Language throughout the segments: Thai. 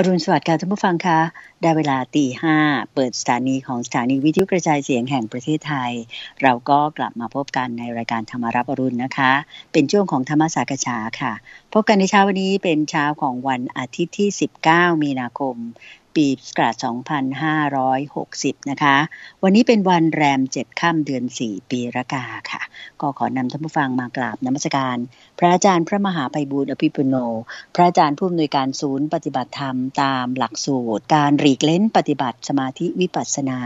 อรุณสวัสดิ์ค่ะท่านผู้ฟังคะ ได้เวลาตีห้าเปิดสถานีของสถานีวิทยุกระจายเสียงแห่งประเทศไทย เราก็กลับมาพบกันในรายการธรรมารับอรุณนะคะ เป็นช่วงของธรรมศาสกชาค่ะ พบกันในเช้าวันนี้เป็นเช้าของวันอาทิตย์ที่ 19 มีนาคมปีศกราช2560 นะคะ วันนี้เป็นวันแรมเจ็ดค่ำเดือน 4 ปีรากาค่ะ ก็ขอนำท่านผู้ฟังมากราบนมัสการ พระอาจารย์พระมหาไพบูลอภิปุโน พระอาจารย์ผู้อำนวยการศูนย์ปฏิบัติธรรมตามหลักสูตร การหลีกเล้นปฏิบัติสมาธิวิปัสสนา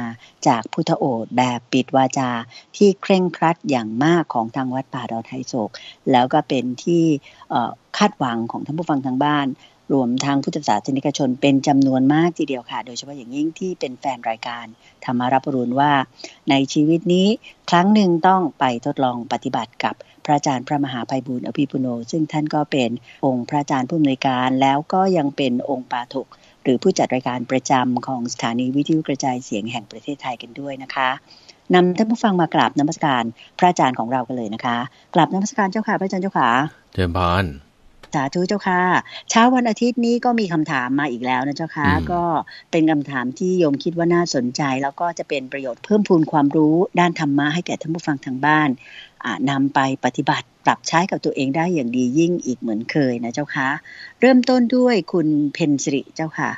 จากพุทธโอษแบบปิดวาจา ที่เคร่งครัดอย่างมากของทางวัดป่าดอนไทโศก แล้วก็เป็นที่คาดหวังของท่านผู้ฟังทางบ้านรวมทางพุทธศาสนิกชนเป็นจำนวนมากทีเดียวค่ะ โดยเฉพาะอย่างยิ่งที่เป็นแฟนรายการธรรมารับรุนว่า ในชีวิตนี้ครั้งหนึ่งต้องไปทดลองปฏิบัติกับพระอาจารย์พระมหาภัยบุญอภิปุโน ซึ่งท่านก็เป็นองค์พระอาจารย์ผู้อำนวยการ แล้วก็ยังเป็นองค์ปาถุก หรือผู้จัดรายการประจำของสถานีวิทยุกระจายเสียงแห่งประเทศไทยกันด้วยนะคะนำท่านผู้ฟังมากราบนมัสการพระอาจารย์ของเรากันเลยนะคะกราบนมัสการเจ้าค่ะพระอาจารย์เจ้าค่ะเจริญพรสาธุเจ้าค่ะเช้าวันอาทิตย์นี้ก็มีคำถามมาอีกแล้วนะเจ้าค่ะก็เป็นคำถามที่โยมคิดว่าน่าสนใจแล้วก็จะเป็นประโยชน์เพิ่มพูนความรู้ ด้านธรรมะให้แก่ท่านผู้ฟังทางบ้านนำไปปฏิบัติปรับใช้กับตัวเองได้อย่างดียิ่งอีกเหมือนเคยนะเจ้าค่ะเริ่มต้นด้วยคุณ เพนสิริเจ้าค่ะ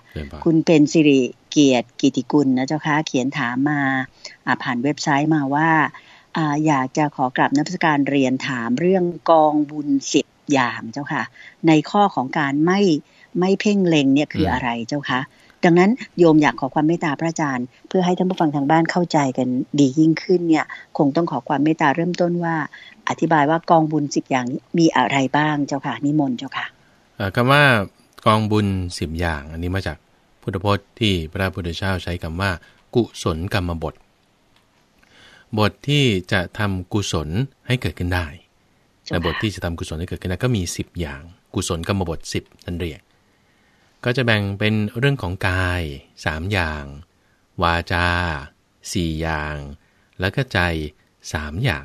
คุณเพนสิริเกียรติกิติกุลนะเจ้าค่ะเขียนถามมาผ่านเว็บไซต์มาว่าอยากจะขอกลับนักสการเรียนถามเรื่องกองบุญสิบอย่างเจ้าค่ะในข้อของการไม่ไม่เพ่งเล็งเนี่ยคืออะไรเจ้าคะดังนั้นโยมอยากขอความเมตตาพระอาจารย์ เพื่อให้ท่านผู้ฟังทางบ้านเข้าใจกันดียิ่งขึ้นเนี่ยคงต้องขอความเมตตาเริ่มต้นว่า อธิบายว่ากองบุญสิบอย่างนี้มีอะไรบ้างเจ้าค่ะนิมนต์เจ้าค่ะคำว่ากองบุญสิบอย่าง อันนี้มาจากพุทธพจน์ที่พระพุทธเจ้าใช้คำว่า กุศลกรรมบท บทที่จะทำกุศลให้เกิดขึ้นได้ในบทที่จะทำกุศลให้เกิดขึ้นก็มี 10 อย่าง กุศลกรรมบท10นั่นเรียก ก็จะแบ่งเป็นเรื่องของกาย 3 อย่าง วาจา 4 อย่าง แล้วก็ใจ 3 อย่าง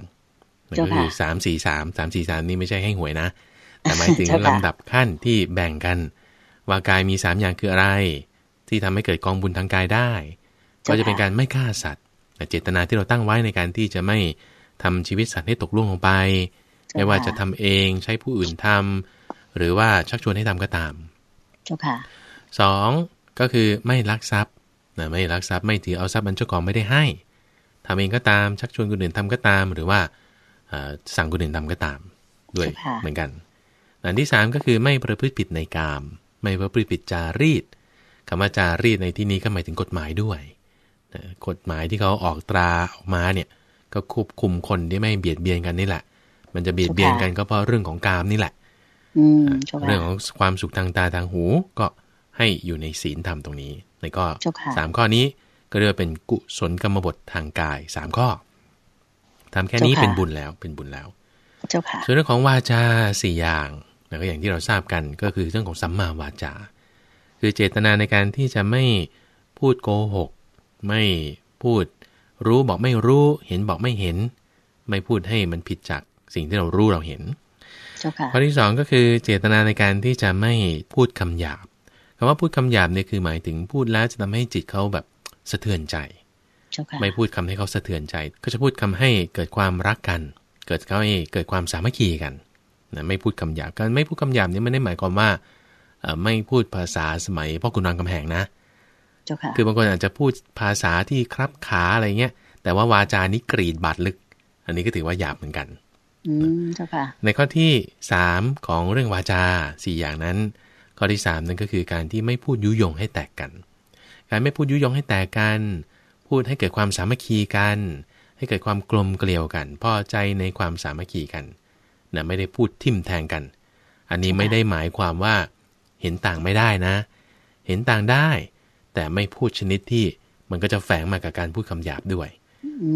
นั่นก็คือสามสี่สามสามสี่สามนี่ไม่ใช่ให้หวยนะ แต่หมายถึงลำดับขั้นที่แบ่งกัน ว่ากายมีสามอย่างคืออะไร ที่ทำให้เกิดกองบุญทางกายได้ ก็จะเป็นการไม่ฆ่าสัตว์เจตนาที่เราตั้งไว้ในการที่จะไม่ทำชีวิตสัตว์ให้ตกล่วงลงไปไม่ว่าจะทำเองใช้ผู้อื่นทำ หรือว่าชักชวนให้ทำก็ตามเจ้าค่ะสองก็คือไม่ลักทรัพย์ ไม่ลักทรัพย์ไม่ถือเอาทรัพย์อันเจ้าของไม่ได้ให้ ทำเองก็ตามชักชวนคนอื่นทำก็ตาม หรือว่าสั่งคนอื่นทำก็ตามด้วยเหมือนกันอันที่สามก็คือไม่ประพฤติผิดในกาม ไม่ประพฤติผิดจารีตคำว่าจารีตในที่นี้ก็หมายถึงกฎหมายด้วย กฎหมายที่เขาออกตราออกมาเนี่ยก็ควบคุมคนที่ไม่เบียดเบียนกันนี่แหละมันจะเบียดเบียนกันก็เพราะเรื่องของกามนี่แหละเรื่องของความสุขทางตาทางหู ก็ให้อยู่ในศีลธรรมตรงนี้ในข้อสามข้อนี้ก็เรียกเป็นกุศลกรรมบททางกายสามข้อทำแค่นี้เป็นบุญแล้ว เป็นบุญแล้วส่วนเรื่องของวาจาสี่อย่างนะก็อย่างที่เราทราบกันก็คือเรื่องของสัมมาวาจา คือเจตนาในการที่จะไม่พูดโกหก ไม่พูดรู้บอกไม่รู้เห็นบอกไม่เห็น ไม่พูดให้มันผิดจากสิ่งที่เรารู้เราเห็นข้อที่สองก็คือเจตนาในการที่จะไม่พูดคำหยาบคำว่าพูดคำหยาบเนี่ยคือหมายถึงพูดแล้วจะทำให้จิตเขาแบบสะเทือนใจ ไม่พูดคำให้เขาสะเทือนใจ ก็จะพูดคำให้เกิดความรักกัน เกิดเขาเกิดความสามัคคีกันนะไม่พูดคำหยาบกันไม่พูดคำหยาบนี่ไม่ได้หมายความว่าไม่พูดภาษาสมัยพ่อคุณรากํำแหงนะ คือบางคนอาจจะพูดภาษาที่ครับขาอะไรเงี้ย แต่ว่าวาจานี้กรีดบาดลึก อันนี้ก็ถือว่าหยาบเหมือนกันในข้อที่สามของเรื่องวาจาสี่อย่างนั้น ข้อที่สามนั่นก็คือการที่ไม่พูดยุยงให้แตกกัน การไม่พูดยุยงให้แตกกัน พูดให้เกิดความสามัคคีกัน ให้เกิดความกลมเกลียวกัน พอใจในความสามัคคีกันนะไม่ได้พูดทิ่มแทงกัน อันนี้ไม่ได้หมายความว่าเห็นต่างไม่ได้นะ เห็นต่างได้ แต่ไม่พูดชนิดที่มันก็จะแฝงมากับการพูดคำหยาบด้วย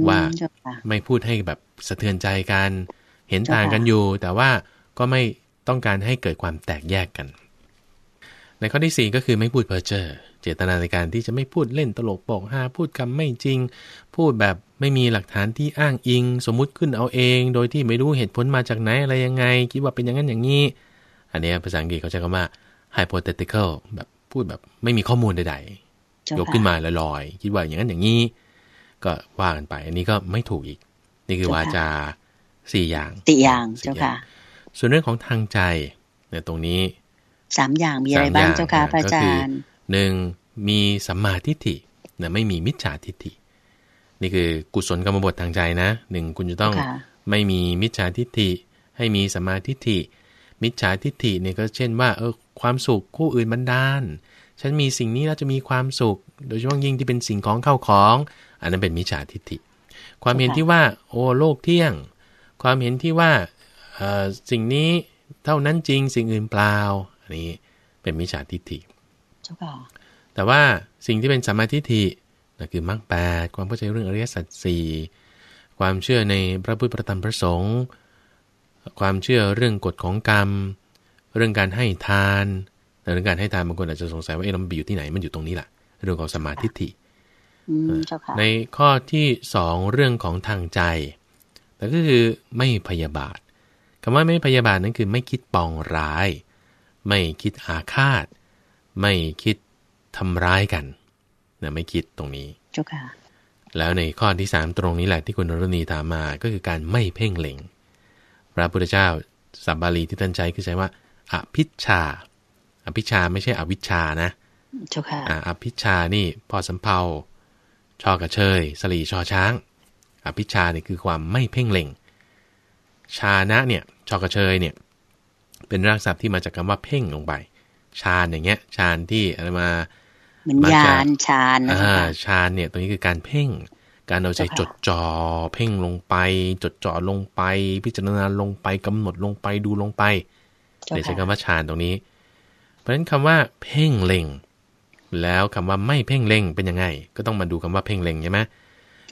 ว่าไม่พูดให้แบบสะเทือนใจกันเห็นต่างกันอยู่ แต่ว่าก็ไม่ต้องการให้เกิดความแตกแยกกัน ในข้อที่ 4 ก็คือไม่พูดเพ้อเจ้อเจตนาในการที่จะไม่พูดเล่นตลกบอกฮาพูดคำไม่จริง พูดแบบไม่มีหลักฐานที่อ้างอิง สมมุติขึ้นเอาเอง โดยที่ไม่รู้เหตุผลมาจากไหน อะไรยังไง คิดว่าเป็นอย่างนั้นอย่างนี้ อันนี้ภาษาอังกฤษเขาใช้คำว่า hypothetical แบบพูดแบบไม่มีข้อมูลใดๆยกขึ้นมาลอยๆคิดว่าอย่างนั้นอย่างนี้ ก็ว่ากันไป อันนี้ก็ไม่ถูกอีก นี่คือวาจาสี่อย่างสี่อย่าง เจ้าค่ะ ส่วนเรื่องของทางใจเนี่ยตรงนี้สามอย่างมีอะไรบ้าง เจ้าค่ะ พระอาจารย์ หนึ่งมีสัมมาทิฏฐิเนี่ยไม่มีมิจฉาทิฏฐิ นี่คือกุศลกรรมบททางใจนะ หนึ่งคุณจะต้อง ไม่มีมิจฉาทิฏฐิ ให้มีสัมมาทิฏฐิ มิจฉาทิฏฐิเนี่ยก็เช่นว่าเออความสุขคู่อื่นบันดาลฉันมีสิ่งนี้แล้วจะมีความสุข โดยเฉพาะยิ่งที่เป็นสิ่งของเข้าของ อันนั้นเป็นมิจฉาทิฏฐิ ความเห็นที่ว่า โอ้ โลกเที่ยงความเห็นที่ว่าสิ่งนี้เท่านั้นจริง สิ่งอื่นเปล่าอันนี้เป็นมิจฉาทิฏฐิแต่ว่าสิ่งที่เป็นสมาธิฐินคือมรรคแปดความเข้าใจเรื่องอริยสัจสี่ความเชื่อในพระพุทธประธรรมพระสงฆ์ความเชื่อเรื่องกฎของกรรม เรื่องการให้ทานแต่เรื่องการให้ทานบางคนอาจจะสงสัยว่าเอ๊ะมันอยู่ที่ไหนมันอยู่ตรงนี้แหละ เรื่องของสมาธิในข้อที่สองเรื่องของทางใจแต่ก็คือไม่พยาบาทคำว่าไม่พยาบาทนั้นคือไม่คิดปองร้าย ไม่คิดอาฆาตไม่คิดทำร้ายกันนะไม่คิดตรงนี้เจ้าค่ะแล้วในข้อที่สามตรงนี้แหละที่คุณรณีถามมาก็คือการไม่เพ่งเล็งพระพุทธเจ้าสัมบาลีที่ท่านใช้คือใช้ว่าอภิชาอภิชาไม่ใช่อวิชานะเจ้าค่ะอภิชานี่พอสำเพาชอกระเชยสลีชอช้างอภิชาเนี่ยคือความไม่เพ่งเล็งชานะเนี่ยชอกระเชยเนี่ย เป็นรากศัพท์ที่มาจากคำว่าเพ่งลงไป ชานอย่างเงี้ยชานที่อะไรมาเหมือนยานชานอ่าชานเนี่ยตรงนี้คือการเพ่ง การเอาใจจดจ่อเพ่งลงไป จดจ่อลงไป พิจารณาลงไปกำหนดลงไป ดูลงไปเดี๋ยวใช้คำว่าชานตรงนี้ เพราะฉะนั้นคำว่าเพ่งเล็งแล้วคำว่าไม่เพ่งเล็งเป็นยังไงก็ต้องมาดูคำว่าเพ่งเล็งใช่ไหม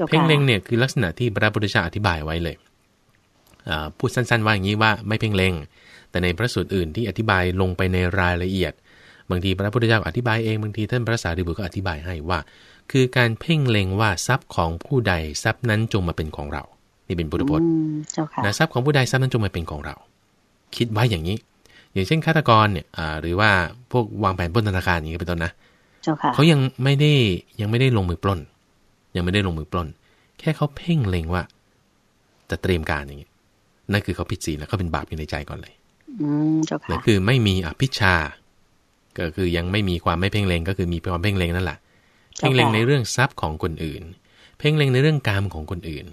เพ่งเล็งเนี่ยคือลักษณะที่พระพุทธเจ้าอธิบายไว้เลยพูดสั้นๆ ว่าอย่างนี้ว่าไม่เพ่งเล็งแต่ในพระสูตรอื่นที่อธิบายลงไปในรายละเอียด บางทีพระพุทธเจ้าอธิบายเอง บางทีท่านพระสารีบุตรก็อธิบายให้ว่า คือการเพ่งเล็งว่าทรัพย์ของผู้ใดทรัพย์นั้นจงมาเป็นของเรา นี่เป็นพุทธพจน์นะทรัพย์ของผู้ใดทรัพย์นั้นจงมาเป็นของเรา คิดไว้อย่างนี้ อย่างเช่นฆาตกรเนี่ยหรือว่าพวกวางแผนปล้นธนาคารอย่างนี้เป็นต้นนะเขายังไม่ได้ยังไม่ได้ลงมือปล้นเยังไม่ได้ลงมือปล้น แค่เขาเพ่งเล็งว่า จะเตรียมการอย่างเงี้ยนั่นคือเขาผิดศีลแล้วเขาเป็นบาปอยู่ในใจก่อนเลยนั่นคือไม่มีอภิชา ก็คือยังไม่มีความไม่เพ่งเล็งก็คือมีความเพ่งเล็งนั่นแหละเพ่งเล็งในเรื่องทรัพย์ของคนอื่น เพ่งเล็งในเรื่องการมของคนอื่น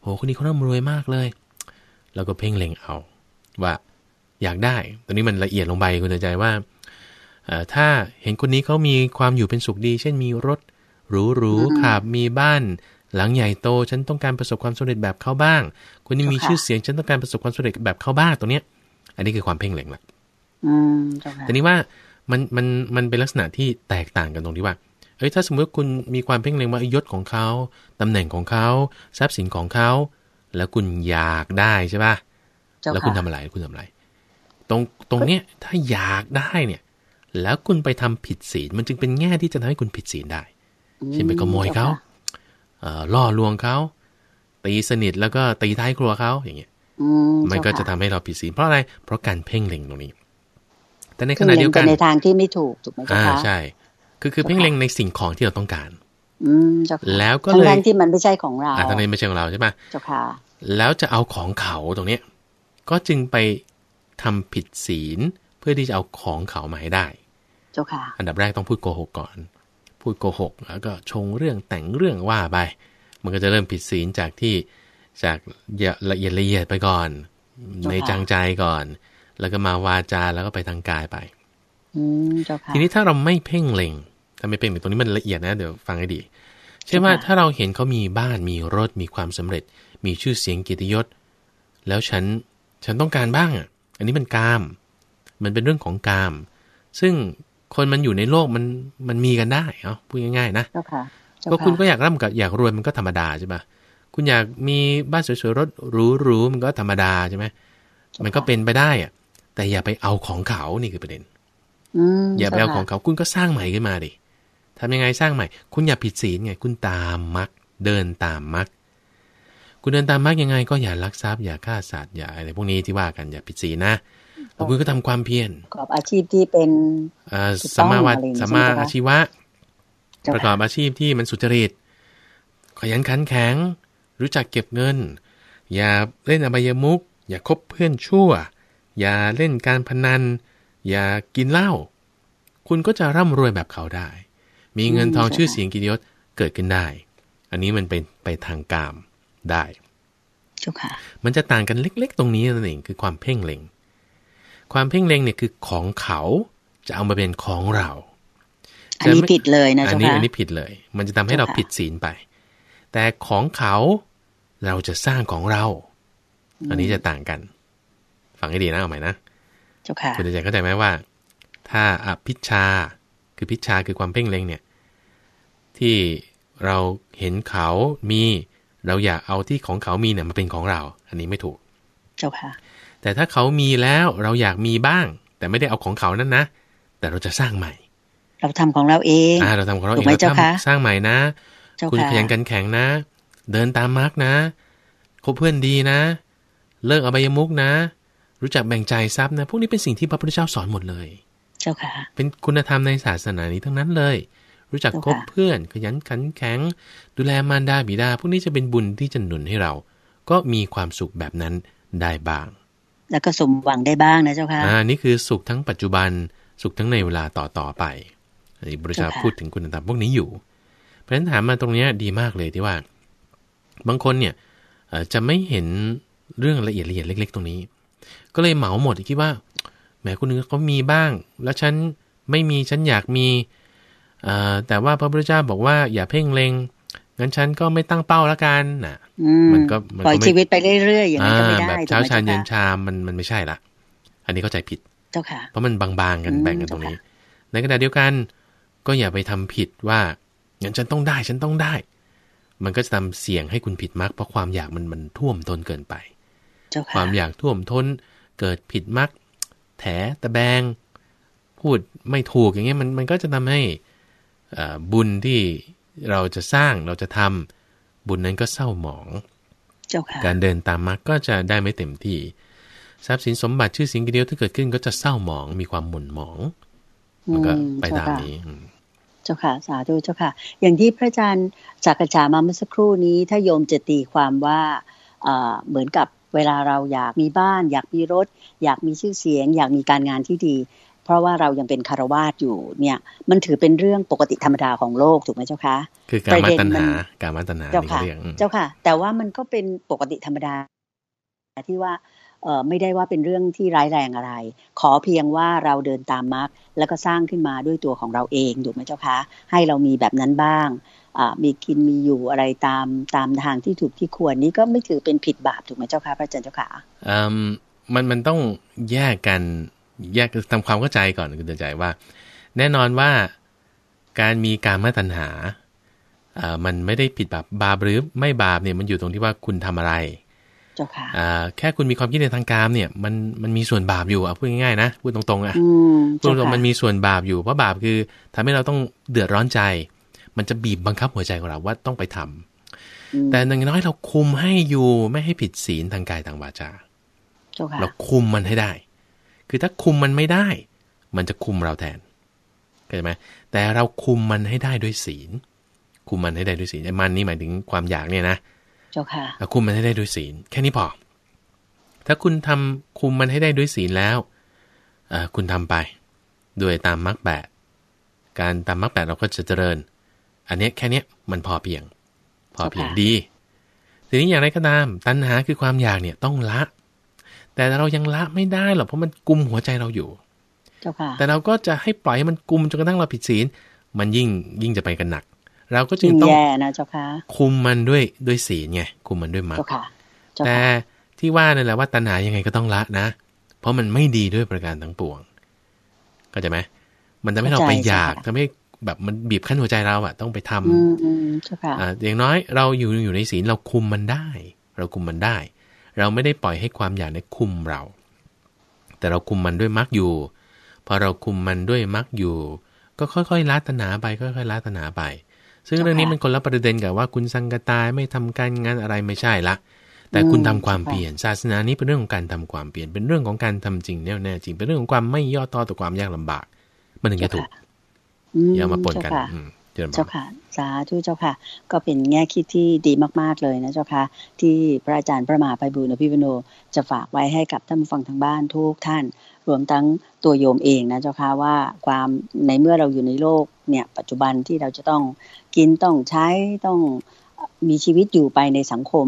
โหคนนี้เขาร่ำรวยมากเลย แล้วก็เพ่งเล็งเอาว่าอยากได้ ตอนนี้มันละเอียดลงไปคุณใจว่าถ้าเห็นคนนี้เขามีความอยู่เป็นสุขดี เช่นมีรถหรูหรูขับมีบ้านหลังใหญ่โต ฉันต้องการประสบความสำเร็จแบบเขาบ้างคนที่มีชื่อเสียง ฉันต้องการประสบความสำเร็จแบบเขาบ้างตรงเนี้ย อันนี้คือความเพ่งเล็งละแต่นี้ว่ามันมันมันเป็นลักษณะที่แตกต่างกันตรงที่ว่า เอ้ยถ้าสมมติคุณมีความเพ่งเล็งว่ายศของเขาตำแหน่งของเขาทรัพย์สินของเขา แล้วคุณอยากได้ใช่ป่ะแล้วคุณทำอะไรคุณทำอะไร ตรงตรงเนี้ยถ้าอยากได้เนี่ย แล้วคุณไปทำผิดศีลมันจึงเป็นแง่ที่จะทำให้คุณผิดศีลได้เช่นไปขโมยเขาล่อลวงเขา ตีสนิทแล้วก็ตีท้ายครัวเขาอย่างเงี้ยมันก็จะทำให้เราผิดศีลเพราะอะไร เพราะการเพ่งเล็งตรงนี้ แต่ในขณะเดียวกันในทางที่ไม่ถูกถูกไหมคะอ่าใช่ คือคือเพ่งเล็งในสิ่งของที่เราต้องการ อืมแล้วก็เลยทั้งที่มันไม่ใช่ของเราอ่าทั้งนี้ไม่ใช่ของเราใช่ไหมเจ้าค่ะแล้วจะเอาของเขาตรงเนี้ย ก็จึงไปทำผิดศีลเพื่อที่จะเอาของเขามาให้ได้ เจ้าค่ะอันดับแรกต้องพูดโกหกก่อนพูดโกหกแล้วก็ชงเรื่องแต่งเรื่องว่าไปมันก็จะเริ่มผิดศีลจากที่จากละเอียดละเอียดไปก่อน ในจังใจก่อน แล้วก็มาวาจาแล้วก็ไปทางกายไปทีนี้ถ้าเราไม่เพ่งเล็ง ถ้าไม่เพ่งตรงนี้มันละเอียดนะเดี๋ยวฟังให้ดี ใช่ว่าถ้าเราเห็นเขามีบ้านมีรถมีความสำเร็จ มีชื่อเสียงกิติยศแล้วฉันฉันต้องการบ้างอ่ะอันนี้มันกาม มันเป็นเรื่องของกาม ซึ่งคนมันอยู่ในโลกมันมันมีกันได้เนาพูดง่ายๆนะก็คุณก็อยากร่ำกับอยากรวยมันก็ธรรมดาใช่ปะคุณอยากมีบ้านสวยๆรถหรูๆมันก็ธรรมดาใช่ไหมมันก็เป็นไปได้อะ แต่อย่าไปเอาของเขานี่คือประเด็นอย่าไปเอาของเขาคุณก็สร้างใหม่ขึ้นมาดิทำยังไงสร้างใหม่ คุณอย่าผิดศีลไง คุณตามมักเดินตามมักคุณเดินตามมักยังไง ก็อย่าลักทรัพย์อย่าฆ่าสัตว์อย่าอะไรพวกนี้ที่ว่ากันอย่าผิดศีลนะคือก็ทำความเพียรประกอบอาชีพที่เป็นสมาวัตสมมาอาชีวะประกอบอาชีพที่มันสุจริตขยันขันแข็ง รู้จักเก็บเงิน อย่าเล่นอบายมุก อย่าคบเพื่อนชั่ว อย่าเล่นการพนัน อย่ากินเหล้าคุณก็จะร่ำรวยแบบเขาได้ มีเงินทองชื่อเสียงกิจยศเกิดขึ้นได้ อันนี้มันเป็นไปทางกามได้มันจะต่างกันเล็กๆ ตรงนี้นั่นเองคือความเพ่งเล็งความเพ่งเล็งเนี่ยคือของเขาจะเอามาเป็นของเรา อันนี้ผิดเลยนะจ๊ะอันนี้อันนี้ผิดเลย มันจะทำให้เราผิดศีลไป แต่ของเขาเราจะสร้างของเรา อันนี้จะต่างกัน ฟังให้ดีนะเอาใหม่นะจคุณจะเข้าใจไหมว่า ถ้าอภิชาคือพิชาคือความเพ่งเล็งเนี่ย ที่เราเห็นเขามีเราอยากเอาที่ของเขามีเนี่ยมาเป็นของเรา อันนี้ไม่ถูก เจ้าค่ะแต่ถ้าเขามีแล้วเราอยากมีบ้าง แต่ไม่ได้เอาของเขานั่นนะแต่เราจะสร้างใหม่ เราทำของเราเองอ่าเราทำของเราเองเราทำสร้างใหม่นะ คุณขยันกันแข็งนะ เดินตามมาร์กนะคบเพื่อนดีนะเลิกอบายมุกนะ รู้จักแบ่งใจทรัพย์นะ พวกนี้เป็นสิ่งที่พระพุทธเจ้าสอนหมดเลยเจ้าค่ะเป็นคุณธรรมในศาสนานี้ทั้งนั้นเลย รู้จักคบเพื่อน ขยันขันแข็ง ดูแลมารดาบิดา พวกนี้จะเป็นบุญที่จะหนุนให้เรา ก็มีความสุขแบบนั้นได้บ้างแล้วก็สมหวังได้บ้างนะเจ้าค่ะอ่านี่คือสุขทั้งปัจจุบัน สุขทั้งในเวลาต่อต่อไปอันนี้บริเจ้าพูดถึงคุณธรรมพวกนี้อยู่ เพราะฉะนั้นถามมาตรงนี้ดีมากเลยที่ว่า บางคนเนี่ยจะไม่เห็นเรื่องละเอียดละเอียดเล็ก ๆตรงนี้ ก็เลยเหมาหมดคิดว่าแหมคนนึงเขามีบ้าง แล้วฉัน ไม่มี ฉันอยากมีแต่ว่าพระพุทธเจ้าบอกว่าอย่าเพ่งเลงงั้นฉันก็ไม่ตั้งเป้าแล้วกันนะมันก็ปล่อยชีวิตไปเรื่อย ๆอย่างนี้ก็ไม่ได้แบบเช้าชานเย็นชามมันมันไม่ใช่ละอันนี้เข้าใจผิดเจ้าค่ะเพราะมันบางๆกันแบ่งกันตรงนี้ ในขณะเดียวกัน ก็อย่าไปทำผิดว่า งั้นฉันต้องได้ฉันต้องได้ มันก็จะทำเสี่ยงให้คุณผิดมากเพราะความอยากมันมันท่วมท้นเกินไปความอยากท่วมท้น เกิดผิดมักแถตะแบง พูดไม่ถูกอย่างเงี้ยมันมันก็จะทำให้อบุญที่เราจะสร้างเราจะทำบุญนั้นก็เศร้าหมองการเดินตามมรรคก็จะได้ไม่เต็มที่ทรัพย์สินสมบัติชื่อสิ่งเดียวที่เกิดขึ้นก็จะเศร้าหมองมีความหม่นหมองมันก็ไปตามนี้เจ้าค่ะสาธุเจ้าค่ะ อย่างที่พระอาจารย์จักรจามาเมื่อสักครู่นี้ถ้าโยมจะตีความว่าเหมือนกับเวลาเราอยากมีบ้าน อยากมีรถ อยากมีชื่อเสียง อยากมีการงานที่ดีเพราะว่าเรายังเป็นคารวาสอยู่เนี่ยมันถือเป็นเรื่องปกติธรรมดาของโลกถูกไหมเจ้าคะ คือการมาตันหาการมาตัญหาเจ้าค่ะเจ้าค่ะแต่ว่ามันก็เป็นปกติธรรมดา ที่ว่าเไม่ได้ว่าเป็นเรื่องที่ร้ายแรงอะไร ขอเพียงว่าเราเดินตามมาร์กแล้วก็สร้างขึ้นมาด้วยตัวของเราเองถูกไหมเจ้าคะ ให้เรามีแบบนั้นบ้างมีกินมีอยู่อะไรตามตามทางที่ถูกที่ควรนี่ก็ไม่ถือเป็นผิดบาปถูกไหมเจ้าคะพระอาจารย์เจ้าค่ะมันมันต้องแยกกันแยกทำความเข้าใจก่อนคุณเตือนใจว่า แน่นอนว่าการมีการมาตัญหาอ่ามันไม่ได้ผิดบาปบาปหรือ ไม่บาปเนี่ย มันอยู่ตรงที่ว่าคุณทำอะไรจ้าค่ะแค่คุณมีความคิดในทางการเนี่ย มันมันมีส่วนบาปอยู่อ่ะพูดง่ายๆ นะพูดตรงๆอ่ะพูดตรงมันมีส่วนบาปอยู่เพราะบาปคือ ทำให้เราต้องเดือดร้อนใจ มันจะบีบบังคับหัวใจของเราว่าต้องไปทำ แต่อย่างน้อยเราคุมให้อยู่ไม่ให้ผิดศีลทางกายทางวาจาเราคุมมันให้ได้คือถ้าคุมมันไม่ได้ มันจะคุมเราแทนเข้าใจไหมแต่เราคุมมันให้ได้ด้วยศีล คุมมันให้ได้ด้วยศีลไอ้มันนี่หมายถึงความอยากเนี่ยนะเจ้าค่ะคุมมันให้ได้ด้วยศีลแค่นี้พอ ถ้าคุณทำคุมมันให้ได้ด้วยศีลแล้วคุณทำไปด้วยตามมรรคแปดการตามมรรคแปดเราก็จะเจริญ อันนี้แค่นี้มันพอเพียง พอเพียงดี ทีนี้อย่างไรก็ตามตัณหาคือความอยากเนี่ยต้องละแต่เรายังละไม่ได้หรอกเพราะมันกุมหัวใจเราอยู่ แต่เราก็จะให้ปล่อยให้มันกุมจนกระทั่งเราผิดศีล มันยิ่งยิ่งจะไปกันหนัก เราก็จึงต้องนะเจ้าค่ะคุมมันด้วยด้วยศีลไงคุมมันด้วยมรรคแต่ที่ว่านั่นแหละว่าตัณหายังไงก็ต้องละนะ เพราะมันไม่ดีด้วยประการทั้งปวง ก็จะไหม มันทำให้เราไปอยากทำให้แบบมันบีบขั้นหัวใจเราอะต้องไปทำอ่อย่างน้อยเราอยู่อยู่ในศีลเราคุมมันได้ เราคุมมันได้เราไม่ได้ปล่อยให้ความอยากในคุมเรา แต่เราคุมมันด้วยมรรคอยู่ พอเราคุมมันด้วยมรรคอยู่ ก็ค่อยๆละตนาไป ค่อย ๆละตนาไป ซึ่งเรื่องนี้มันคนละประเด็นกับว่าคุณสังกตายไม่ทำการงานอะไรไม่ใช่ละ แต่คุณทำความเปลี่ยนศาสนานี้เป็นเรื่องของการทำความเปลี่ยน เป็นเรื่องของการทำจริงแน่แน่จริง เป็นเรื่องของความไม่ย่อท้อต่อความยากลำบาก มันถึงจะถูกอย่ามาปนกันอืเจ้าค่ะ สาธุเจ้าค่ะ ก็เป็นแง่คิดที่ดีมาก ๆ เลยนะเจ้าค่ะ ที่พระอาจารย์ประมาภัยบุญอภิวโน จะฝากไว้ให้กับท่านผู้ฟังทางบ้านทุกท่าน รวมทั้งตัวโยมเองนะเจ้าค่ะว่า ความในเมื่อเราอยู่ในโลกเนี่ย ปัจจุบันที่เราจะต้องกินต้องใช้ต้องมีชีวิตอยู่ไปในสังคม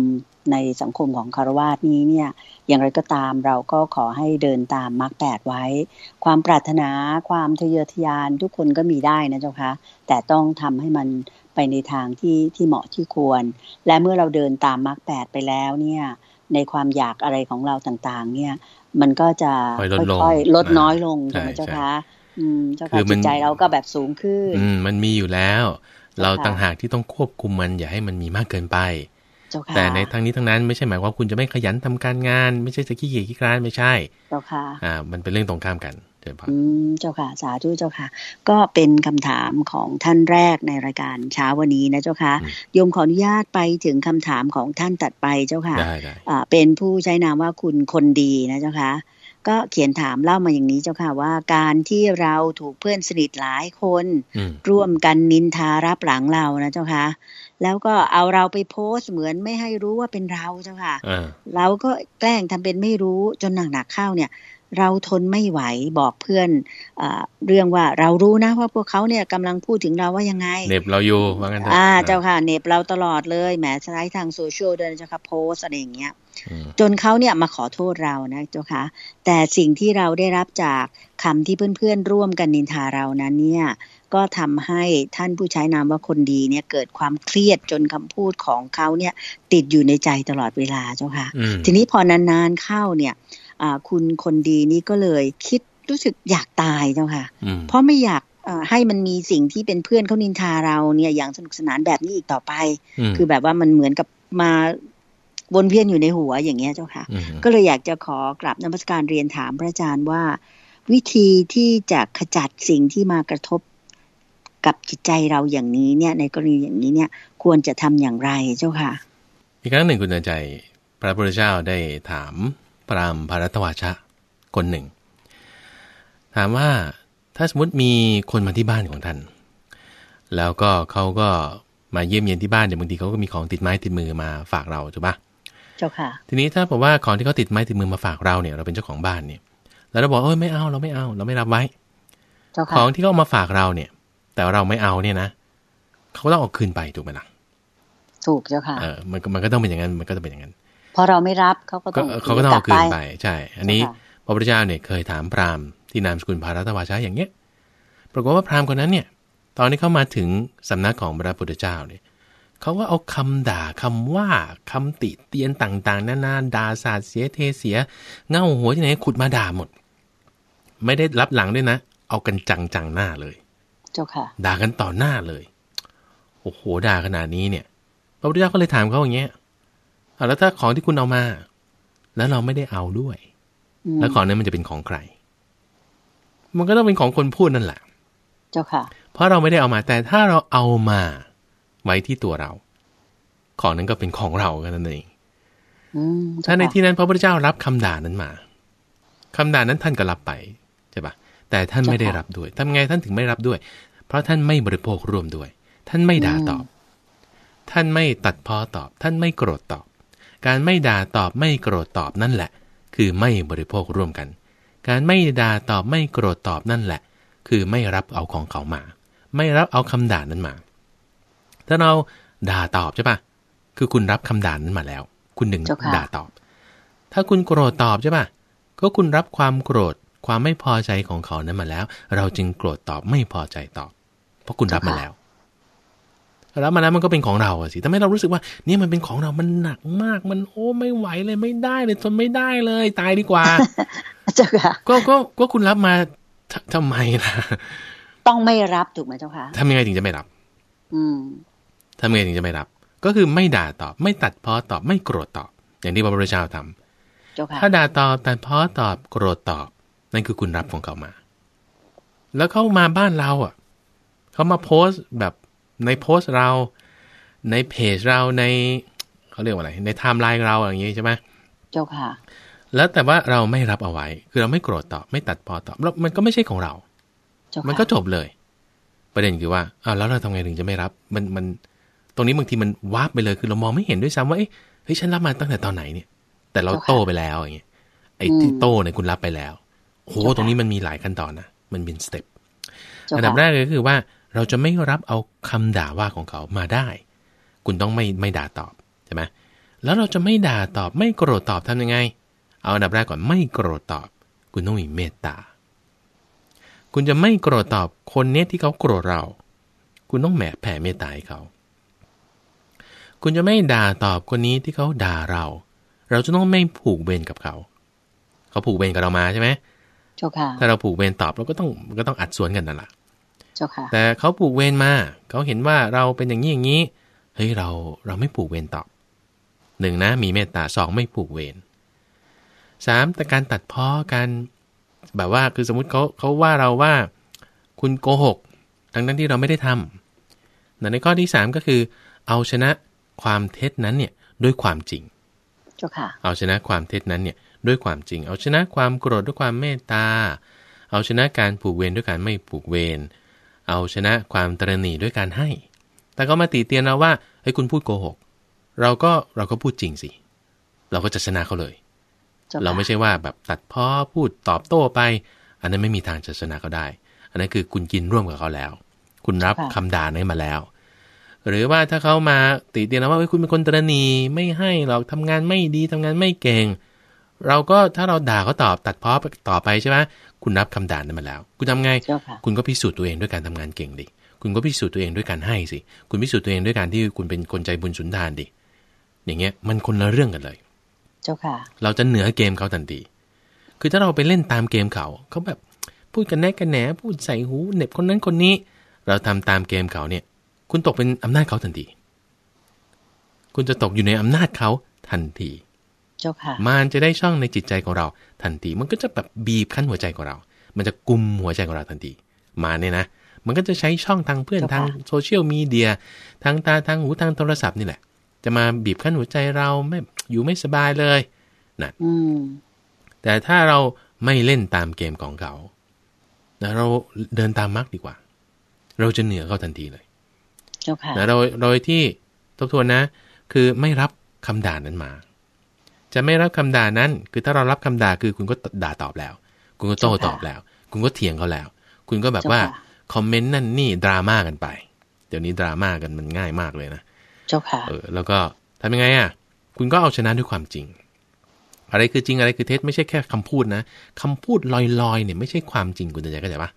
ในสังคมของคารวาสนี้เนี่ย อย่างไรก็ตามเราก็ขอให้เดินตามมรรคแปดไว้ ความปรารถนาความทะเยอทะยานทุกคนก็มีได้นะเจ้าคะ แต่ต้องทำให้มันไปในทางที่ที่เหมาะที่ควร และเมื่อเราเดินตามมรรคแปดไปแล้วเนี่ย ในความอยากอะไรของเราต่างๆ เนี่ย มันก็จะ ค่อยๆลดน้อยลงใช่ไหมเจ้าคะ อืม เจ้าคะจิตใจเราก็แบบสูงขึ้น อืม มันมีอยู่แล้วเราต่างหากที่ต้องควบคุมมันอย่าให้มันมีมากเกินไปแต่ในทั้งนี้ทั้งนั้นไม่ใช่หมายว่าคุณจะไม่ขยันทำการงานไม่ใช่จะขี้เกียจขี้คร้านไม่ใช่ เจ้าค่ะ อ่ามันเป็นเรื่องตรงข้ามกันเจ้าค่ะ อืมเจ้าค่ะสาธุเจ้าค่ะ ก็เป็นคำถามของท่านแรกในรายการเช้าวันนี้นะเจ้าค่ะโยมขออนุญาตไปถึงคำถามของท่านตัดไปเจ้าค่ะได้ได้อ่าเป็นผู้ใช้นามว่าคุณคนดีนะเจ้าค่ะก็เขียนถามเล่ามาอย่างนี้เจ้าค่ะ ว่าการที่เราถูกเพื่อนสนิทหลายคนร่วมกันนินทารับหลังเรานะเจ้าค่ะ แล้วก็เอาเราไปโพสเหมือนไม่ให้รู้ว่าเป็นเราเจ้าค่ะเราก็แกล้งทำเป็นไม่รู้จนหนักๆเข้าเนี่ยเราทนไม่ไหวบอกเพื่อนอเรื่องว่าเรารู้นะว่าพวกเขาเนี่ยกำลังพูดถึงเราว่ายังไง เน็บเราอยู่ว่างั้นอ่าเจ้าค่ะ เน็บเราตลอดเลยแหมใช้ทางโซเชียลเดินเจ้าค่ะโพสอะไรอย่างเงี้ยจนเขาเนี่ยมาขอโทษเรานะเจ้าค่ะ แต่สิ่งที่เราได้รับจากคำที่เพื่อนๆร่วมกันนินทาเรานั้นเนี่ย ก็ทำให้ท่านผู้ใช้นามว่าคนดีเนี่ย เกิดความเครียดจนคำพูดของเขาเนี่ยติดอยู่ในใจตลอดเวลาเจ้าค่ะ ทีนี้พอนานๆเข้าเนี่ยคุณคนดีนี้ก็เลยคิดรู้สึกอยากตายเจ้าค่ะ เพราะไม่อยากให้มันมีสิ่งที่เป็นเพื่อนเขานินทาเราเนี่ย อย่างสนุกสนานแบบนี้อีกต่อไป คือแบบว่ามันเหมือนกับมาวนเวียนอยู่ในหัวอย่างเงี้ยเจ้าค่ะ ก็เลยอยากจะขอกลับนักการเรียนถามพระอาจารย์ว่า วิธีที่จะขจัดสิ่งที่มากระทบ กับจิตใจเราอย่างนี้เนี่ยในกรณีอย่างนี้เนี่ยควรจะทำอย่างไรเจ้าค่ะ อีกครั้งหนึ่งคุณใจ พระพุทธเจ้าได้ถามปรามภารตวาชะคนหนึ่ง ถามว่าถ้าสมมติมีคนมาที่บ้านของท่าน แล้วก็เขาก็มาเยี่ยมเยียนที่บ้านเดี๋ยวบางทีเขาก็มีของติดไม้ติดมือมาฝากเราถูกปะเจ้าค่ะ ทีนี้ถ้าบอกว่าของที่เขาติดไม้ติดมือมาฝากเราเนี่ยเราเป็นเจ้าของบ้านเนี่ยแล้วเราบอกเอ้ยไม่เอาเราไม่เอาเราไม่รับไว้ของที่เขามาฝากเราเนี่ย แต่เราไม่เอาเนี่ยนะเขาต้องเอาคืนไปถูกไหมล่ะถูกเจ้าค่ะเออมันมันก็ต้องเป็นอย่างนั้นมันก็จะเป็นอย่างนั้นพอเราไม่รับเขาก็ต้องเขาก็ต้องเอาคืนไป ใช่ อันนี้พระพุทธเจ้าเนี่ย เคยถามพราหมณ์ที่นามสกุลพารัตวาชาอย่างเนี้ย ปรากฏว่าพราหมณ์คนนั้นเนี่ย ตอนนี้เขามาถึงสำนักของพระพุทธเจ้าเนี่ยเขาก็เอาคำด่าคำว่าคำติเตียนต่างๆนานาด่าสาดเสียเทเสียเง่าหัวที่ไหนขุดมาด่าหมด ไม่ได้รับหลังด้วยนะ เอากันจังๆหน้าเลย เจ้าค่ะด่ากันต่อหน้าเลยโอ้โหด่าขนาดนี้เนี่ย พระพุทธเจ้าก็เลยถามเขาอย่างเงี้ยแล้วถ้าของที่คุณเอามา แล้วเราไม่ได้เอาด้วย แล้วของนั้นมันจะเป็นของใคร มันก็ต้องเป็นของคนพูดนั่นแหละเจ้าค่ะ เพราะเราไม่ได้เอามา แต่ถ้าเราเอามาไว้ที่ตัวเรา ของนั้นก็เป็นของเรากันนั่นเองถ้าในที่นั้นพระพุทธเจ้ารับคำด่านั้นมา คำด่านั้นท่านก็รับไปใช่ปะแต่ท่านไม่ได้รับด้วย ทำไงท่านถึงไม่รับด้วย เพราะท่านไม่บริโภคร่วมด้วย ท่านไม่ด่าตอบ ท่านไม่ตัดพ้อตอบ ท่านไม่โกรธตอบการไม่ด่าตอบไม่โกรธตอบนั่นแหละ คือไม่บริโภคร่วมกัน การไม่ด่าตอบไม่โกรธตอบนั่นแหละ คือไม่รับเอาของเขามา ไม่รับเอาคำด่านั้นมา ถ้าเราด่าตอบใช่ปะคือคุณรับคำด่านั้นมาแล้ว คุณหนึ่งด่าตอบ ถ้าคุณโกรธตอบใช่ปะก็คุณรับความโกรธความไม่พอใจของเขานั้นมาแล้ว เราจึงโกรธตอบไม่พอใจตอบ เพราะคุณรับมาแล้วแล้วมาแล้วมันก็เป็นของเราสิทำให้เรารู้สึกว่าเนี่ยมันเป็นของเรา มันหนักมาก มันโอ้ไม่ไหวเลยไม่ได้เลยทนไม่ได้เลย ตายดีกว่าเจ้าค่ะ ก็ก็ก็คุณรับมาทำไมนะต้องไม่รับถูกไหมเจ้าค่ะทำยังไงถึงจะไม่รับ อืม ทำยังไงถึงจะไม่รับ ก็คือไม่ด่าตอบ ไม่ตัดพ้อตอบไม่โกรธตอบ อย่างที่พระพุทธเจ้าทำถ้าด่าตอบตัดพ้อตอบโกรธตอบ นั่นคือคุณรับของเขามา แล้วเข้ามาบ้านเราอ่ะ เขามาโพสต์แบบในโพสต์เราในเพจเราในเขาเรียกว่าอะไรในไทม์ไลน์เราอย่างนี้ใช่ไหมเจ้าค่ะ แล้วแต่ว่าเราไม่รับเอาไว้ คือเราไม่โกรธตอบไม่ตัดพอตอบแล้วมันก็ไม่ใช่ของเรามันก็จบเลย ประเด็นคือว่าอ้าวแล้วเราทำไงถึงจะไม่รับ มันมันตรงนี้บางทีมันวาบไปเลยคือเรามองไม่เห็นด้วยซ้ำว่าเฮ้ยฉันรับมาตั้งแต่ตอนไหนเนี่ย แต่เราโตไปแล้วอย่างเงี้ยไอ้ที่โตเนี่ยคุณรับไปแล้วโหตรงนี้มันมีหลายขั้นตอนนะมันเป็นสเต็ปอันดับแรกเลยก็คือว่าเราจะไม่รับเอาคำด่าว่าของเขามาได้ คุณต้องไม่ไม่ด่าตอบ ใช่ไหม แล้วเราจะไม่ด่าตอบไม่โกรธตอบทำยังไง เอาอันดับแรกก่อนไม่โกรธตอบ คุณต้องมีเมตตา คุณจะไม่โกรธตอบคนเนี้ยที่เขาโกรธเรา คุณต้องแหมแผ่เมตตาให้เขา คุณจะไม่ด่าตอบคนนี้ที่เขาด่าเรา เราจะต้องไม่ผูกเวรกับเขา เขาผูกเวรกับเรามาใช่ไหมค่ะ ถ้าเราผูกเวรตอบเราก็ต้องก็ต้องอัดสวนกันนั่นแหละจ้าค่ะแต่เขาปลูกเวรมาเขาเห็นว่าเราเป็นอย่างนี้อย่างนี้ เฮ้ย เราเราไม่ปลูกเวรตอบหนึ่งนะมีเมตตาสองไม่ปลูกเวรสามแต่การตัดพ้อกันแบบว่าคือสมมติเขาเขาว่าเราว่าคุณโกหกทั้งนั้นที่เราไม่ได้ทำแต่ในข้อที่สามก็คือ เอาชนะความเท็จนั้นเนี่ยด้วยความจริงเจ้าค่ะเอาชนะความเท็จนั้นเนี่ยด้วยความจริง เอาชนะความโกรธด้วยความเมตตา เอาชนะการผูกเวรด้วยการไม่ผูกเวรเอาชนะความตรณีด้วยการให้ แต่ก็มาตีเตียนเราว่าเฮ้ยคุณพูดโกหก เราก็เราก็พูดจริงสิ เราก็จะชนะเขาเลย เราไม่ใช่ว่าแบบตัดพ้อพูดตอบโต้ไป อันนั้นไม่มีทางจะชนะเขาได้ อันนั้นคือคุณกินร่วมกับเขาแล้ว คุณรับคำด่านั้นมาแล้ว หรือว่าถ้าเขามาตีเตียนเราว่าเฮ้ยคุณเป็นคนตรณีไม่ให้เราทำงานไม่ดีทำงานไม่เก่ง เราก็ถ้าเราด่าเขาตอบตัดพ้อต่อไปใช่ไหมคุณรับคำด่านั้นมาแล้ว คุณทำไง คุณก็พิสูจน์ตัวเองด้วยการทำงานเก่งดิ คุณก็พิสูจน์ตัวเองด้วยการให้สิ คุณพิสูจน์ตัวเองด้วยการที่คุณเป็นคนใจบุญสุนทานดิ อย่างเงี้ย มันคนละเรื่องกันเลย เจ้าค่ะ เราจะเหนือเกมเขาทันที คือถ้าเราไปเล่นตามเกมเขา เขาแบบ พูดกันแนกกันแหนพูดใส่หู เน็บคนนั้นคนนี้ เราทำตามเกมเขาเนี่ย คุณตกเป็นอำนาจเขาทันที คุณจะตกอยู่ในอำนาจเขาทันทีเจ้าค่ะมานจะได้ช่องในจิตใจของเราทันทีมันก็จะแบบบีบคั้นหัวใจของเรา มันจะกุมหัวใจของเราทันทีมาเนี่ยนะ มันก็จะใช้ช่องทางเพื่อนทางโซเชียลมีเดียทางตาทางหูทางโทรศัพท์นี่แหละ จะมาบีบคั้นหัวใจเราไม่อยู่ไม่สบายเลย นะแต่ถ้าเราไม่เล่นตามเกมของเขา เราเดินตามมาร์กดีกว่า เราจะเหนือเขาทันทีเลย เจ้าค่ะโดยโดยที่ทบทวนนะ คือไม่รับคำด่านั้นมาจะไม่รับคำด่านั้น คือถ้าเรารับคำด่าคือคุณก็ด่าตอบแล้ว คุณก็โต้ตอบแล้ว คุณก็เถียงเขาแล้ว คุณก็แบบว่าคอมเมนต์นั่นนี่ดราม่ากันไป เดี๋ยวนี้ดราม่ากัน มันง่ายมากเลยนะเจ้าค่ะ เออ แล้วก็ทำยังไงอ่ะ คุณก็เอาชนะด้วยความจริง อะไรคือจริงอะไรคือเท็จไม่ใช่แค่คำพูดนะคำพูดลอยๆเนี่ยไม่ใช่ความจริงคุณจะเข้าใจปะ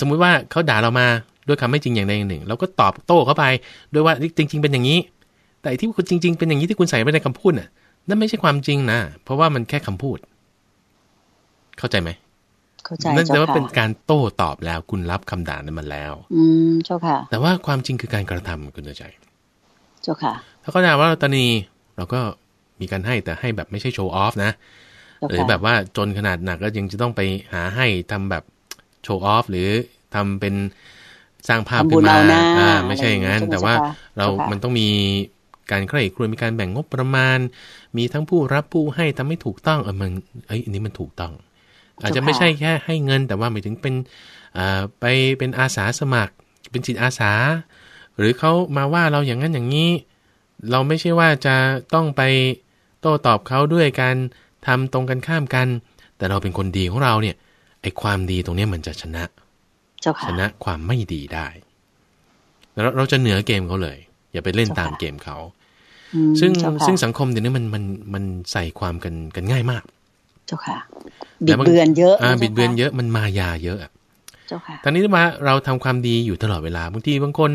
สมมุติว่าเขาด่าเรามาด้วยคำไม่จริงอย่างใดอย่างหนึ่งเราก็ตอบโต้เข้าไปด้วยว่าจริง ๆ เป็นอย่างนี้ แต่ที่คุณจริง ๆ เป็นอย่างนี้ที่คุณใส่ไปในคำพูดน่ะนั่นไม่ใช่ความจริงนะ เพราะว่ามันแค่คำพูด เข้าใจไหมนั่นแปลว่าเป็นการโต้ตอบแล้วคุณรับคำด่านั้นมาแล้ว อืมเจ้าค่ะ แต่ว่าความจริงคือการกระทำคุณเข้าใจ เจ้าค่ะถ้าเขาด่าว่าเราตนีเราก็มีการให้แต่ให้แบบไม่ใช่โชว์ออฟนะหรือแบบว่าจนขนาดหนักก็ยังจะต้องไปหาให้ทำแบบโชว์ออฟหรือทำเป็นสร้างภาพขึ้นมาอ่า ไม่ใช่อย่างนั้นแต่ว่าเรามันต้องมีการใคร่ครวญมีการแบ่งงบประมาณ มีทั้งผู้รับผู้ให้ทำให้ถูกต้อง เออมันเอ้ยนี้มันถูกต้อง อาจจะไม่ใช่แค่ให้เงิน แต่ว่าหมายถึงเป็นไปเป็นอาสาสมัคร เป็นจิตอาสา หรือเขามาว่าเราอย่างนั้นอย่างนี้ เราไม่ใช่ว่าจะต้องไปโต้ตอบเขาด้วยการทำตรงกันข้ามกัน แต่เราเป็นคนดีของเราเนี่ยไอ้ความดีตรงนี้มันจะชนะชนะความไม่ดีได้เราเราจะเหนือเกมเขาเลย อย่าไปเล่นตามเกมเขาซึ่งซึ่งสังคมเดี๋ยวนี้มันมันมันใส่ความกันกันง่ายมาก เจ้าค่ะ บิดเบือนเยอะ อ่า บิดเบือนเยอะมันมายาเยอะเจ้าค่ะตอนนี้มาเราทำความดีอยู่ตลอดเวลาบางทีบางคน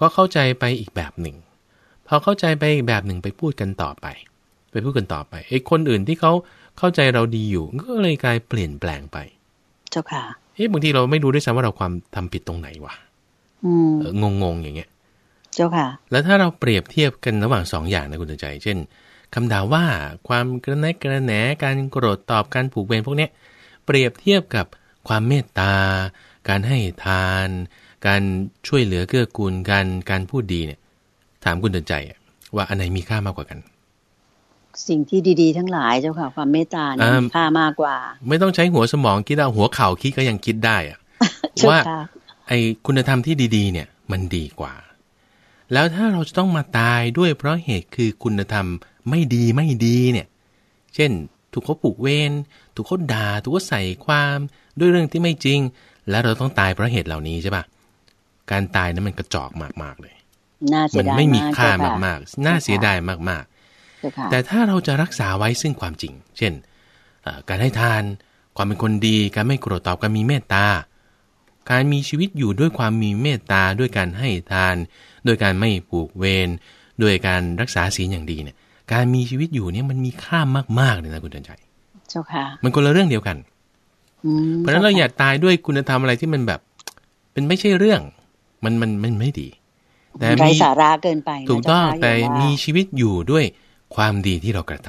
ก็เข้าใจไปอีกแบบหนึ่งพอเข้าใจไปอีกแบบหนึ่งไปพูดกันต่อไป ไปพูดกันต่อไปไอ้คนอื่นที่เขาเข้าใจเราดีอยู่ก็เลยกลายเปลี่ยนแปลงไป เจ้าค่ะ เฮ้ยบางทีเราไม่รู้ด้วยซ้ำว่าเราความทำผิดตรงไหนวะงงงอย่างเงี้ยจ้าค่ะแล้วถ้าเราเปรียบเทียบกันระหว่างสองอย่างนะคุณตใจ เช่นคำด่าว่าความกระแนกระแหนการโกรธตอบการผูกเวรพวกเนี้ยเปรียบเทียบกับความเมตตา การให้ทาน การช่วยเหลือเกื้อกูลกัน การพูดดีเนี่ย ถามคุณดนใจว่าอันไหนมีค่ามากกว่ากัน สิ่งที่ดีๆ ทั้งหลายเจ้าค่ะ ความเมตตาเนี่ยมีค่ามากกว่า ไม่ต้องใช้หัวสมองคิดเอาหัวเข่าคิดก็ยังคิดได้อะว่าไอ้คุณธรรมที่ดี ๆ เนี่ยมันดีกว่าแล้วถ้าเราจะต้องมาตายด้วยเพราะเหตุคือคุณธรรมไม่ดีไม่ดีเนี่ย เช่นถูกเขาปลุกเวรถูกเขาด่า ถูกเขาใส่ความ ด้วยเรื่องที่ไม่จริง แล้วเราต้องตายเพราะเหตุเหล่านี้ใช่ปะการตายนั้นมันกระจอกมากๆเลยมันไม่มีค่ามากมากน่าเสียดายมากมากแต่ถ้าเราจะรักษาไว้ซึ่งความจริง เช่นการให้ทาน ความเป็นคนดี การไม่โกรธตอบการมีเมตตาการมีชีวิตอยู่ด้วยความมีเมตตาด้วยการให้ทานด้วยการไม่ผูกเวรด้วยการรักษาศีลอย่างดีเนี่ย การมีชีวิตอยู่เนี่ยมันมีค่ามากมากเลยนะคุณเฉิอนใจเจ้าค่ะมันคนละเรื่องเดียวกันเพราะนั้นเราอย่าตายด้วยคุณธรรมอะไรที่มันแบบเป็นไม่ใช่เรื่องมันมันมันไม่ดี แต่มีสาระเกินไปถูกต้องแต่มีชีวิตอยู่ด้วยความดีที่เรากระท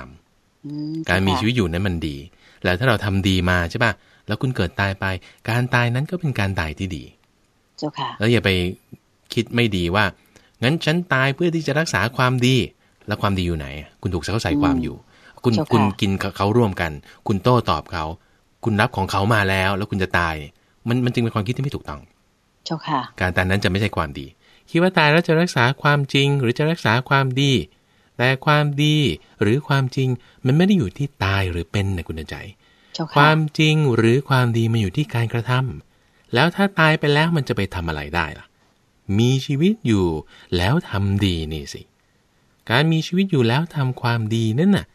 ำการมีชีวิตอยู่นั้นมันดี แล้วถ้าเราทำดีมาใช่ป่ะแล้วคุณเกิดตายไป การตายนั้นก็เป็นการตายที่ดีเจ้าค่ะแล้วอย่าไปคิดไม่ดีว่า งั้นฉันตายเพื่อที่จะรักษาความดี แล้วความดีอยู่ไหน คุณถูกเขาใส่ความอยู่ คุณคุณกินเขาร่วมกัน คุณโต้ตอบเขา คุณรับของเขามาแล้ว แล้วคุณจะตาย มันมันจึงเป็นความคิดที่ไม่ถูกต้องเจ้าค่ะการตายนั้นจะไม่ใช่ความดี คิดว่าตายแล้วจะรักษาความจริง หรือจะรักษาความดี แต่ความดีหรือความจริงมันไม่ได้อยู่ที่ตายหรือเป็นนะคุณใจความจริงหรือความดีมาอยู่ที่การกระทำ แล้วถ้าตายไปแล้วมันจะไปทำอะไรได้ล่ะ มีชีวิตอยู่แล้วทำดีนี่สิ การมีชีวิตอยู่แล้วทำความดีนั่นน่ะ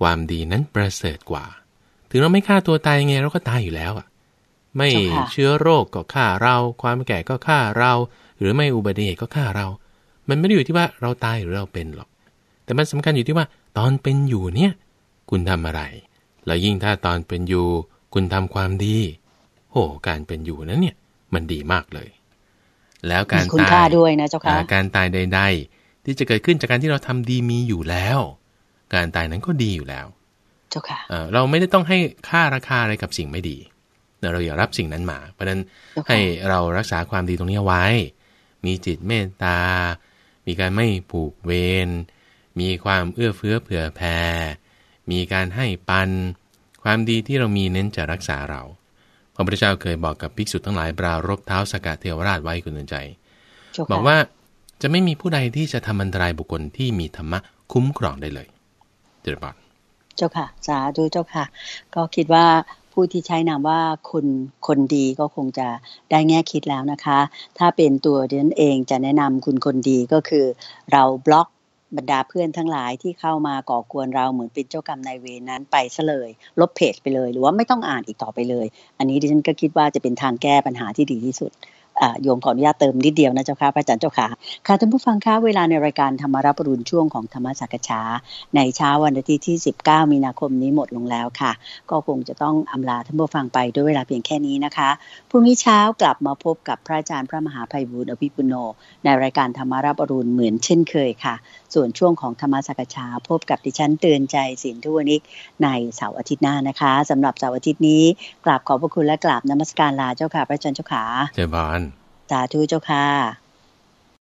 ความดีนั้นประเสริฐกว่า ถึงเราไม่ฆ่าตัวตายยังไงเราก็ตายอยู่แล้วอ่ะ ไม่เชื้อโรคก็ฆ่าเรา ความแก่ก็ฆ่าเรา หรือไม่อุบัติเหตุก็ฆ่าเรา มันไม่ได้อยู่ที่ว่าเราตายหรือเราเป็นหรอก แต่มันสำคัญอยู่ที่ว่า ตอนเป็นอยู่เนี่ย คุณทำอะไรแล้วยิ่งถ้าตอนเป็นอยู่คุณทำความดีโหการเป็นอยู่นั้นเนี่ยมันดีมากเลย แล้วการตายด้วยนะเจ้าค่ะ การตายใดๆที่จะเกิดขึ้นจากการที่เราทำดีมีอยู่แล้ว การตายนั้นก็ดีอยู่แล้ว เจ้าค่ะเราไม่ได้ต้องให้ค่าราคาอะไรกับสิ่งไม่ดีเราอย่ารับสิ่งนั้นมาเพราะนั้นให้เรารักษาความดีตรงนี้ไว้ มีจิตเมตตา มีการไม่ผูกเวรมีความเอื้อเฟื้อเผื่อแผ่มีการให้ปันความดีที่เรามีเน้นจะรักษาเราพระพุทธเจ้าเคยบอกกับภิกษุทั้งหลายปรารบเท้าสกัดเทวราชไว้คุณนใจ บอกว่าจะไม่มีผู้ใดที่จะทำอันตรายบุคคลที่มีธรรมะคุ้มครองได้เลยเจริญานเจ้าค่ะสาธุเจ้าค่ะ ก็คิดว่าผู้ที่ใช้นามว่าคนคนดีก็คงจะได้แง่คิดแล้วนะคะ ถ้าเป็นตัวเดืนเองจะแนะนำคุณคนดีก็คือเราบล็อกบรรดาเพื่อนทั้งหลายที่เข้ามาก่อกวนเราเหมือนเป็นเจ้ากรรมนายเวรนั้นไปซะเลยลบเพจไปเลย หรือว่าไม่ต้องอ่านอีกต่อไปเลย อันนี้ดิฉันก็คิดว่าจะเป็นทางแก้ปัญหาที่ดีที่สุด โยมขออนุญาตเติมนิดเดียวนะเจ้าค่ะพระอาจารย์เจ้าค่ะค่ะท่านผู้ฟังคะเวลาในรายการธรรมรับรุณช่วงของธรรมสักชาในเช้าวันอาทิตย์ที่ 19 มีนาคมนี้หมดลงแล้วค่ะ ก็คงจะต้องอำลาท่านผู้ฟังไปด้วยเวลาเพียงแค่นี้นะคะพรุ่งนี้เช้ากลับมาพบกับพระอาจารย์พระมหาภัยบุญอภิปุโนในรายการธรรมรับรุณเหมือนเช่นเคยค่ะส่วนช่วงของธรรมสักชา พบกับดิฉันเตือนใจสินทุวนิกในเสาร์อาทิตย์หน้านะคะ สำหรับเสาร์อาทิตย์นี้กราบขอบพระคุณและกราบนมัสการลาเจ้าค่ะพระอาจารย์เจ้าขาเจ้าบาน สาธุเจ้าค่ะ